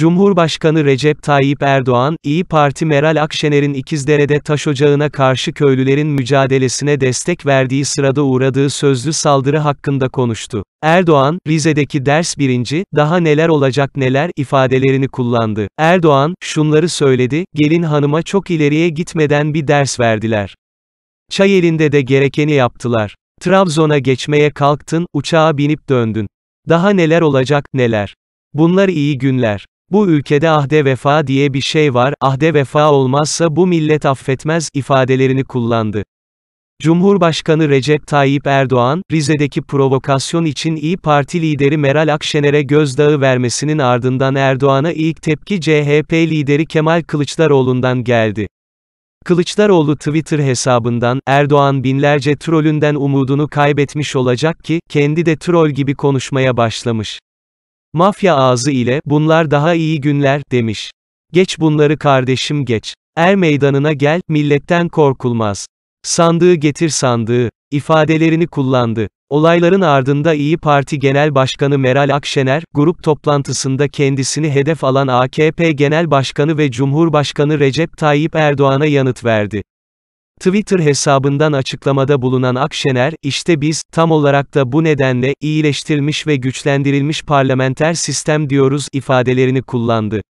Cumhurbaşkanı Recep Tayyip Erdoğan, İyi Parti Meral Akşener'in İkizdere'de taş ocağına karşı köylülerin mücadelesine destek verdiği sırada uğradığı sözlü saldırı hakkında konuştu. Erdoğan, Rize'deki ders birinci, daha neler olacak neler ifadelerini kullandı. Erdoğan, şunları söyledi, gelin hanıma çok ileriye gitmeden bir ders verdiler. Çay elinde de gerekeni yaptılar. Trabzon'a geçmeye kalktın, uçağa binip döndün. Daha neler olacak, neler. Bunlar iyi günler. Bu ülkede ahde vefa diye bir şey var, ahde vefa olmazsa bu millet affetmez ifadelerini kullandı. Cumhurbaşkanı Recep Tayyip Erdoğan, Rize'deki provokasyon için İyi Parti lideri Meral Akşener'e gözdağı vermesinin ardından Erdoğan'a ilk tepki CHP lideri Kemal Kılıçdaroğlu'ndan geldi. Kılıçdaroğlu Twitter hesabından, Erdoğan binlerce trolünden umudunu kaybetmiş olacak ki, kendi de troll gibi konuşmaya başlamış. Mafya ağzı ile, bunlar daha iyi günler, demiş. Geç bunları kardeşim geç. Er meydanına gel, milletten korkulmaz. Sandığı getir sandığı, ifadelerini kullandı. Olayların ardında İyi Parti Genel Başkanı Meral Akşener, grup toplantısında kendisini hedef alan AKP Genel Başkanı ve Cumhurbaşkanı Recep Tayyip Erdoğan'a yanıt verdi. Twitter hesabından açıklamada bulunan Akşener, işte biz, tam olarak da bu nedenle, iyileştirilmiş ve güçlendirilmiş parlamenter sistem diyoruz ifadelerini kullandı.